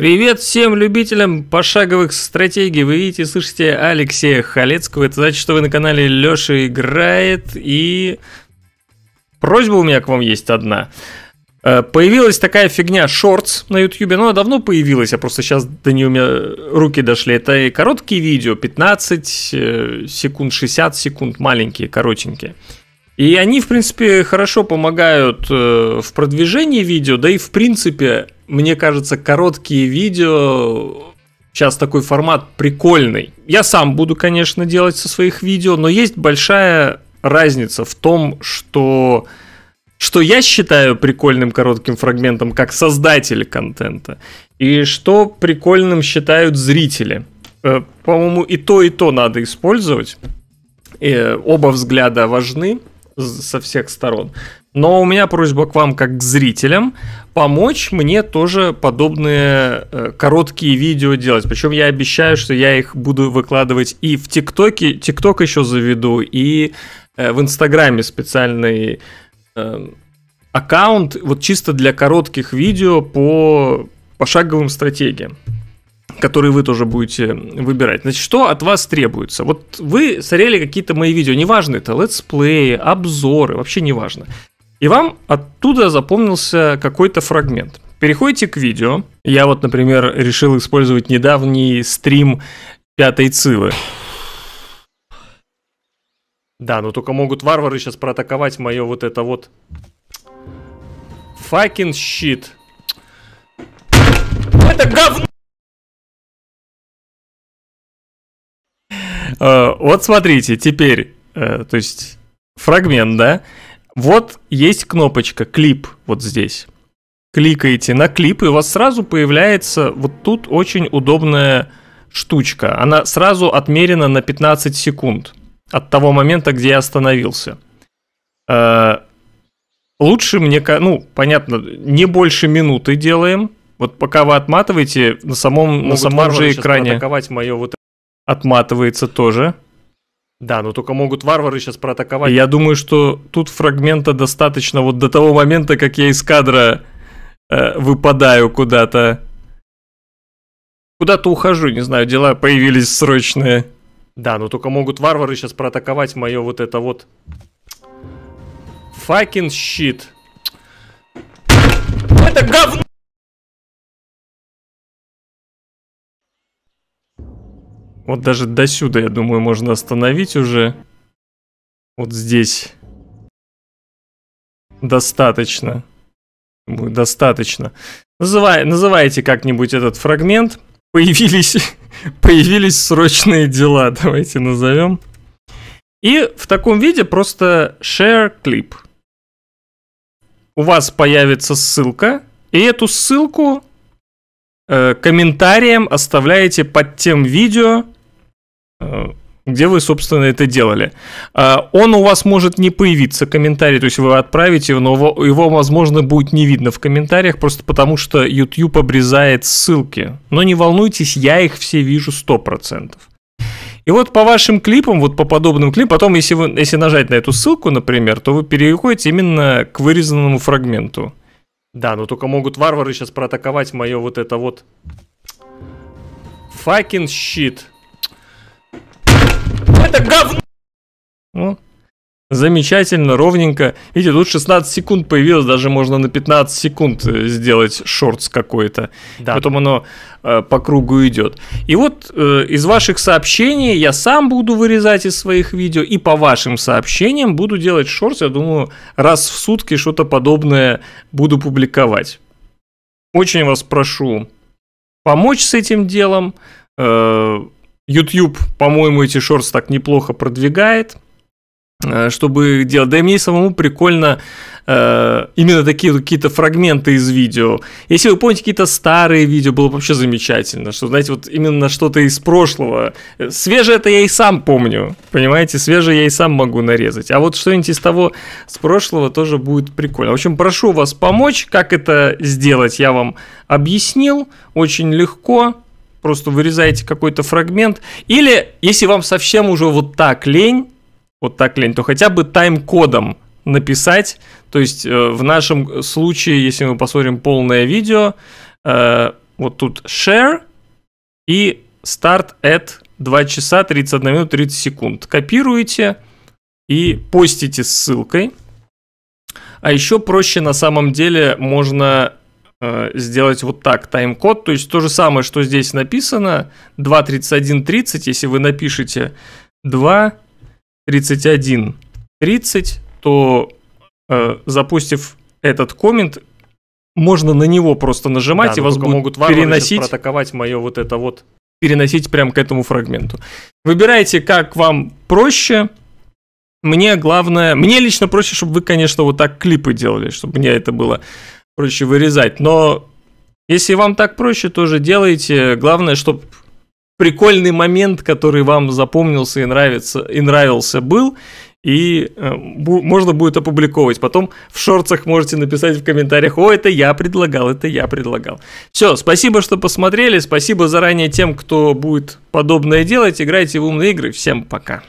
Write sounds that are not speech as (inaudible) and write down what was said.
Привет всем любителям пошаговых стратегий. Вы видите, слышите Алексея Халецкого. Это значит, что вы на канале Лёша играет. И просьба у меня к вам есть одна. Э, появилась такая фигня шортс на Ютубе, но ну, она давно появилась, а просто сейчас до нее у меня руки дошли. Это короткие видео, 15 э, секунд, 60 секунд, маленькие, коротенькие. И они, в принципе, хорошо помогают э, в продвижении видео, да и, в принципе, мне кажется, короткие видео Сейчас такой формат прикольный. Я сам буду, конечно, делать со своих видео, но есть большая разница в том, что что я считаю прикольным коротким фрагментом как создатель контента, и что прикольным считают зрители. Э, по-моему, и то, и то надо использовать. И э, оба взгляда важны со всех сторон. Но у меня просьба к вам, как к зрителям, помочь мне тоже подобные э, короткие видео делать. Причем я обещаю, что я их буду выкладывать и в ТикТоке, ТикТок еще заведу, и э, в Инстаграме специальный э, аккаунт, вот чисто для коротких видео по пошаговым стратегиям которые вы тоже будете выбирать. Значит, что от вас требуется? Вот вы смотрели какие-то мои видео, неважно это летсплеи, обзоры, вообще неважно и вам оттуда запомнился какой-то фрагмент. Переходите к видео. Я вот, например, решил использовать недавний стрим пятой цилы. Да, но ну только могут варвары сейчас проатаковать мое вот это вот... Fucking щит. Это говно! Э, вот смотрите, теперь, э, то есть фрагмент, да? Вот есть кнопочка «Клип» вот здесь. Кликаете на клип, и у вас сразу появляется вот тут очень удобная штучка. Она сразу отмерена на 15 секунд от того момента, где я остановился. Э, лучше мне, ну, понятно, не больше минуты делаем. Вот пока вы отматываете, на самом, Могут на ну, самом же экране... атаковать мое вот... Отматывается тоже. Да, но только могут варвары сейчас проатаковать. Я думаю, что тут фрагмента достаточно вот до того момента, как я из кадра э, выпадаю куда-то. Куда-то ухожу, не знаю, дела появились срочные. Да, но только могут варвары сейчас проатаковать мое вот это вот... Факин щит. Это говно! Вот даже до сюда, я думаю, можно остановить уже. Вот здесь. Достаточно. Думаю, достаточно. Называй, называйте как-нибудь этот фрагмент. Появились, (laughs) появились срочные дела, давайте назовем. И в таком виде просто share clip. У вас появится ссылка, и эту ссылку э, комментарием оставляете под тем видео, э, где вы, собственно, это делали. А, он у вас может не появиться, комментарий, то есть вы отправите, его, но его, его, возможно, будет не видно в комментариях, просто потому что YouTube обрезает ссылки. Но не волнуйтесь, я их все вижу 100%. И вот по вашим клипам, вот по подобным клипам, потом, если, вы, если нажать на эту ссылку, например, то вы переходите именно к вырезанному фрагменту. Да, но только могут варвары сейчас проатаковать мое вот это вот... Fucking shit. Это говно! замечательно, ровненько. Видите, тут 16 секунд появилось, даже можно на 15 секунд э, сделать шортс какой-то. Да. Потом оно э, по кругу идет. И вот э, из ваших сообщений я сам буду вырезать из своих видео, и по вашим сообщениям буду делать шортс, я думаю, раз в сутки что-то подобное буду публиковать. Очень вас прошу помочь с этим делом. Э, YouTube, по-моему, эти шорты так неплохо продвигает. Э, чтобы делать. Да и мне самому прикольно э, именно такие какие-то фрагменты из видео. Если вы помните какие-то старые видео, было бы вообще замечательно, что, знаете, вот именно что-то из прошлого. Э, свежее это я и сам помню, понимаете, свежее я и сам могу нарезать. А вот что-нибудь из того, с прошлого тоже будет прикольно. В общем, прошу вас помочь, как это сделать, я вам объяснил, очень легко, просто вырезаете какой-то фрагмент. Или, если вам совсем уже вот так лень, вот так лень, то хотя бы тайм-кодом написать. То есть э, в нашем случае, если мы посмотрим полное видео, э, вот тут share и start at 2 часа 31 минут 30 секунд. Копируете и постите с ссылкой. А еще проще на самом деле можно э, сделать вот так тайм-код. То есть то же самое, что здесь написано. 2.31.30, если вы напишете 2 31, 30, то э, запустив этот коммент, можно на него просто нажимать, да, и вас будут могут переносить. атаковать мое вот это вот. Переносить прямо к этому фрагменту. Выбирайте, как вам проще. Мне главное, мне лично проще, чтобы вы, конечно, вот так клипы делали, чтобы мне это было проще вырезать. Но если вам так проще, тоже делайте. Главное, чтобы прикольный момент, который вам запомнился и нравится, и нравился был, и э, можно будет опубликовать. Потом в шорцах можете написать в комментариях, о, это я предлагал, это я предлагал. Все, спасибо, что посмотрели, спасибо заранее тем, кто будет подобное делать. Играйте в умные игры, всем пока.